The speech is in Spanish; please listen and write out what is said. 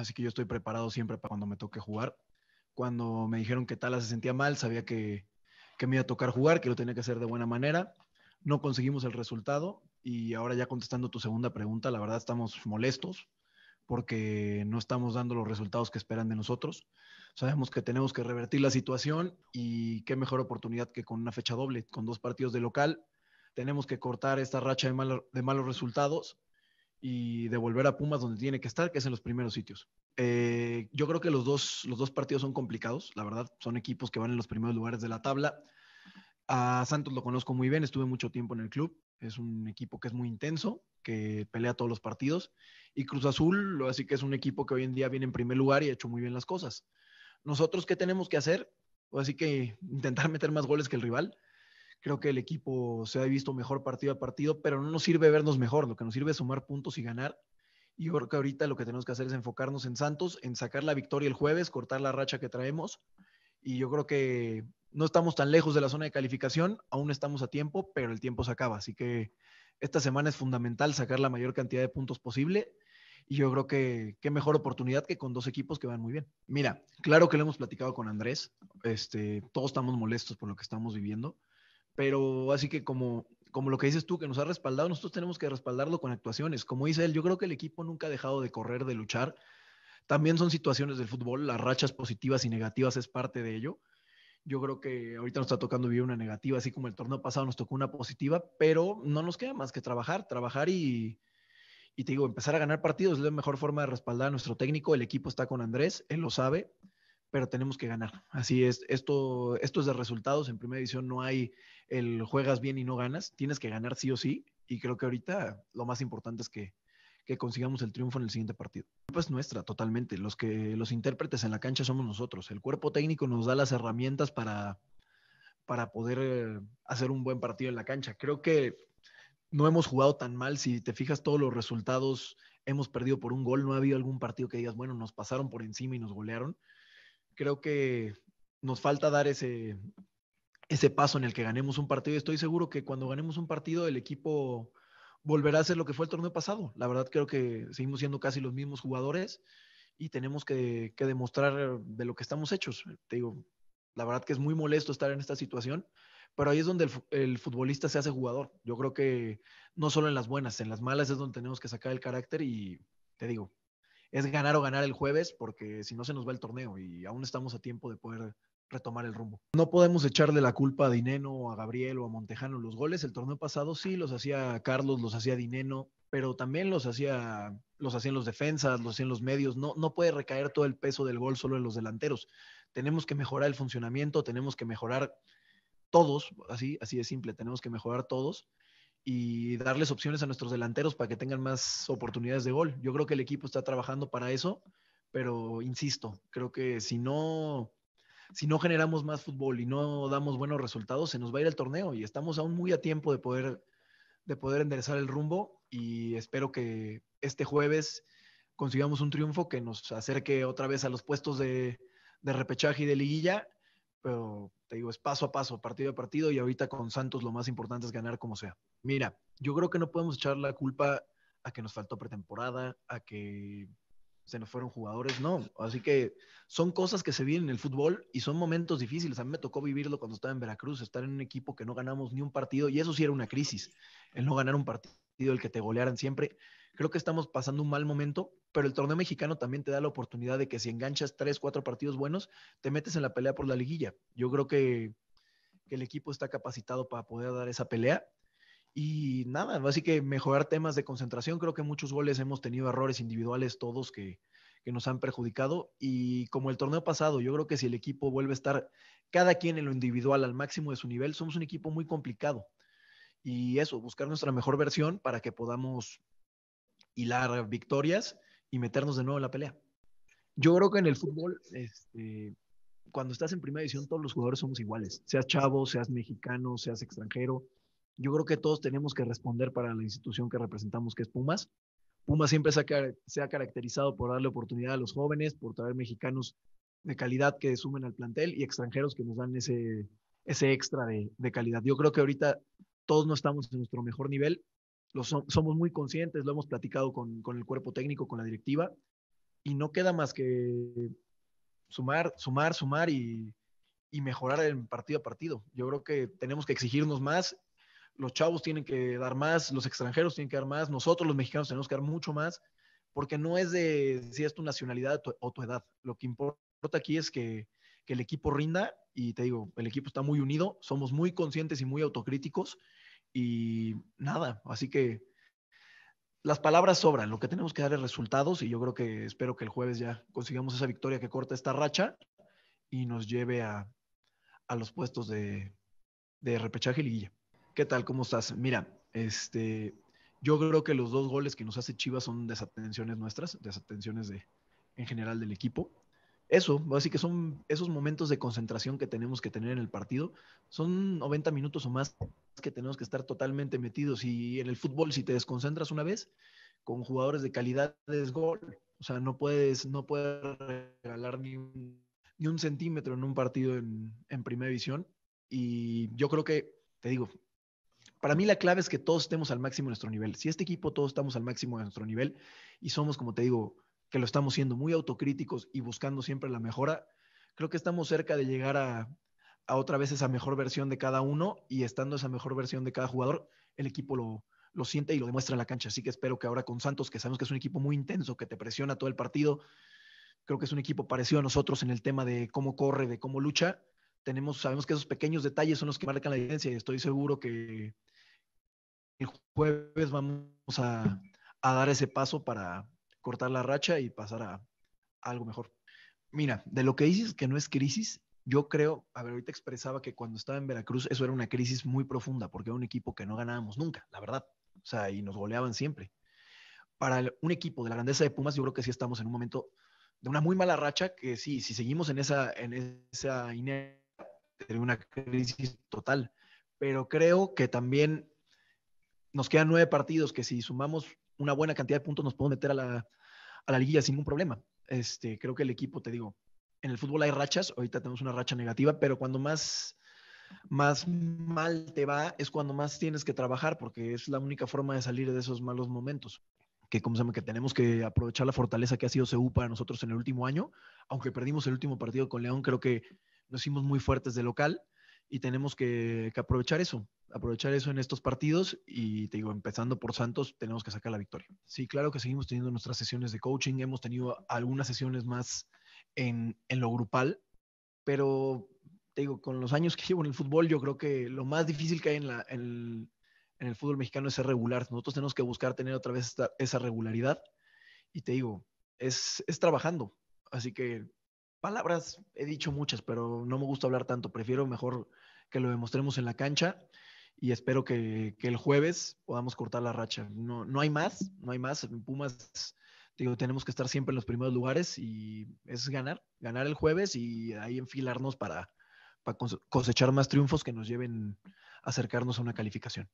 así que yo estoy preparado siempre para cuando me toque jugar. Cuando me dijeron que Tala se sentía mal, sabía que, que me iba a tocar jugar, que lo tenía que hacer de buena manera. No conseguimos el resultado y ahora ya contestando tu segunda pregunta, la verdad estamos molestos porque no estamos dando los resultados que esperan de nosotros. Sabemos que tenemos que revertir la situación y qué mejor oportunidad que con una fecha doble, con dos partidos de local. Tenemos que cortar esta racha de malos resultados y devolver a Pumas donde tiene que estar, que es en los primeros sitios. Eh, yo creo que los dos, los dos partidos son complicados, la verdad, son equipos que van en los primeros lugares de la tabla. A Santos lo conozco muy bien, estuve mucho tiempo en el club, es un equipo que es muy intenso, que pelea todos los partidos, y Cruz Azul, así que es un equipo que hoy en día viene en primer lugar y ha hecho muy bien las cosas. Nosotros, ¿qué tenemos que hacer? Así que intentar meter más goles que el rival, Creo que el equipo se ha visto mejor partido a partido, pero no nos sirve vernos mejor, lo que nos sirve es sumar puntos y ganar. Y yo creo que ahorita lo que tenemos que hacer es enfocarnos en Santos, en sacar la victoria el jueves, cortar la racha que traemos. Y yo creo que no estamos tan lejos de la zona de calificación, aún estamos a tiempo, pero el tiempo se acaba. Así que esta semana es fundamental sacar la mayor cantidad de puntos posible. Y yo creo que qué mejor oportunidad que con dos equipos que van muy bien. Mira, claro que lo hemos platicado con Andrés. Este, todos estamos molestos por lo que estamos viviendo. Pero así que como, como lo que dices tú, que nos ha respaldado, nosotros tenemos que respaldarlo con actuaciones. Como dice él, yo creo que el equipo nunca ha dejado de correr, de luchar. También son situaciones del fútbol, las rachas positivas y negativas es parte de ello. Yo creo que ahorita nos está tocando vivir una negativa, así como el torneo pasado nos tocó una positiva, pero no nos queda más que trabajar, trabajar y, y te digo, empezar a ganar partidos es la mejor forma de respaldar a nuestro técnico. El equipo está con Andrés, él lo sabe pero tenemos que ganar. Así es, esto, esto es de resultados. En primera edición no hay el juegas bien y no ganas, tienes que ganar sí o sí. Y creo que ahorita lo más importante es que, consigamos el triunfo en el siguiente partido. La es nuestra totalmente. Los que los intérpretes en la cancha somos nosotros. El cuerpo técnico nos da las herramientas para, para poder hacer un buen partido en la cancha. Creo que no hemos jugado tan mal. Si te fijas todos los resultados, hemos perdido por un gol. No ha habido algún partido que digas, bueno, nos pasaron por encima y nos golearon creo que nos falta dar ese, ese paso en el que ganemos un partido. Estoy seguro que cuando ganemos un partido el equipo volverá a ser lo que fue el torneo pasado. La verdad creo que seguimos siendo casi los mismos jugadores y tenemos que, que demostrar de lo que estamos hechos. Te digo, la verdad que es muy molesto estar en esta situación, pero ahí es donde el, el, futbolista se hace jugador. Yo creo que no solo en las buenas, en las malas es donde tenemos que sacar el carácter y te digo, es ganar o ganar el jueves, porque si no se nos va el torneo y aún estamos a tiempo de poder retomar el rumbo. No podemos echarle la culpa a Dineno, a Gabriel o a Montejano los goles. El torneo pasado sí los hacía Carlos, los hacía Dineno, pero también los hacía los hacían los defensas, los hacían los medios. No, no puede recaer todo el peso del gol solo en los delanteros. Tenemos que mejorar el funcionamiento, tenemos que mejorar todos, así, así de simple, tenemos que mejorar todos y darles opciones a nuestros delanteros para que tengan más oportunidades de gol. Yo creo que el equipo está trabajando para eso, pero insisto, creo que si no, si no generamos más fútbol y no damos buenos resultados, se nos va a ir el torneo y estamos aún muy a tiempo de poder, de poder enderezar el rumbo y espero que este jueves consigamos un triunfo que nos acerque otra vez a los puestos de, de repechaje y de liguilla pero te digo, es paso a paso, partido a partido, y ahorita con Santos lo más importante es ganar como sea. Mira, yo creo que no podemos echar la culpa a que nos faltó pretemporada, a que se nos fueron jugadores, no. Así que son cosas que se viven en el fútbol y son momentos difíciles. A mí me tocó vivirlo cuando estaba en Veracruz, estar en un equipo que no ganamos ni un partido, y eso sí era una crisis, el no ganar un partido, el que te golearan siempre. Creo que estamos pasando un mal momento, pero el torneo mexicano también te da la oportunidad de que si enganchas tres, cuatro partidos buenos, te metes en la pelea por la liguilla. Yo creo que, el equipo está capacitado para poder dar esa pelea. Y nada, así que mejorar temas de concentración. Creo que muchos goles hemos tenido errores individuales todos que, que nos han perjudicado. Y como el torneo pasado, yo creo que si el equipo vuelve a estar cada quien en lo individual al máximo de su nivel, somos un equipo muy complicado. Y eso, buscar nuestra mejor versión para que podamos hilar victorias y meternos de nuevo en la pelea. Yo creo que en el fútbol, este, cuando estás en primera división, todos los jugadores somos iguales, seas chavo, seas mexicano, seas extranjero. Yo creo que todos tenemos que responder para la institución que representamos, que es Pumas. Pumas siempre se ha, caracterizado por darle oportunidad a los jóvenes, por traer mexicanos de calidad que sumen al plantel y extranjeros que nos dan ese, ese extra de, de calidad. Yo creo que ahorita todos no estamos en nuestro mejor nivel somos muy conscientes, lo hemos platicado con, con, el cuerpo técnico, con la directiva, y no queda más que sumar, sumar, sumar y, y mejorar el partido a partido. Yo creo que tenemos que exigirnos más, los chavos tienen que dar más, los extranjeros tienen que dar más, nosotros los mexicanos tenemos que dar mucho más, porque no es de si es tu nacionalidad o tu edad. Lo que importa aquí es que, que el equipo rinda y te digo, el equipo está muy unido, somos muy conscientes y muy autocríticos y nada, así que las palabras sobran, lo que tenemos que dar es resultados y yo creo que espero que el jueves ya consigamos esa victoria que corta esta racha y nos lleve a, a los puestos de, de repechaje y liguilla. ¿Qué tal? ¿Cómo estás? Mira, este, yo creo que los dos goles que nos hace Chivas son desatenciones nuestras, desatenciones de, en general del equipo eso, así que son esos momentos de concentración que tenemos que tener en el partido, son 90 minutos o más que tenemos que estar totalmente metidos y en el fútbol si te desconcentras una vez con jugadores de calidad es gol, o sea, no puedes no puedes regalar ni un, ni un centímetro en un partido en, en primera división y yo creo que, te digo, para mí la clave es que todos estemos al máximo de nuestro nivel. Si este equipo todos estamos al máximo de nuestro nivel y somos, como te digo, que lo estamos siendo muy autocríticos y buscando siempre la mejora, creo que estamos cerca de llegar a, otra vez esa mejor versión de cada uno y estando esa mejor versión de cada jugador, el equipo lo, lo siente y lo demuestra en la cancha. Así que espero que ahora con Santos, que sabemos que es un equipo muy intenso, que te presiona todo el partido, creo que es un equipo parecido a nosotros en el tema de cómo corre, de cómo lucha. Tenemos, sabemos que esos pequeños detalles son los que marcan la diferencia y estoy seguro que el jueves vamos a dar ese paso para, cortar la racha y pasar a, algo mejor. Mira, de lo que dices que no es crisis, yo creo, a ver, ahorita expresaba que cuando estaba en Veracruz eso era una crisis muy profunda, porque era un equipo que no ganábamos nunca, la verdad. O sea, y nos goleaban siempre. Para un equipo de la grandeza de Pumas, yo creo que sí estamos en un momento de una muy mala racha, que sí, si seguimos en esa, en esa inercia, de una crisis total. Pero creo que también nos quedan nueve partidos, que si sumamos una buena cantidad de puntos nos podemos meter a la, a liguilla sin ningún problema. Este, creo que el equipo, te digo, en el fútbol hay rachas, ahorita tenemos una racha negativa, pero cuando más, más mal te va es cuando más tienes que trabajar, porque es la única forma de salir de esos malos momentos. Que, como se que tenemos que aprovechar la fortaleza que ha sido CEU para nosotros en el último año. Aunque perdimos el último partido con León, creo que nos hicimos muy fuertes de local y tenemos que, aprovechar eso, aprovechar eso en estos partidos y te digo, empezando por Santos, tenemos que sacar la victoria. Sí, claro que seguimos teniendo nuestras sesiones de coaching, hemos tenido algunas sesiones más en, lo grupal, pero te digo, con los años que llevo en el fútbol, yo creo que lo más difícil que hay en, en, el, fútbol mexicano es ser regular. Nosotros tenemos que buscar tener otra vez esa regularidad y te digo, es, es trabajando. Así que palabras he dicho muchas, pero no me gusta hablar tanto. Prefiero mejor que lo demostremos en la cancha y espero que, el jueves podamos cortar la racha. No, no hay más, no hay más. Pumas, digo, tenemos que estar siempre en los primeros lugares y es ganar, ganar el jueves y ahí enfilarnos para cosechar más triunfos que nos lleven a acercarnos a una calificación.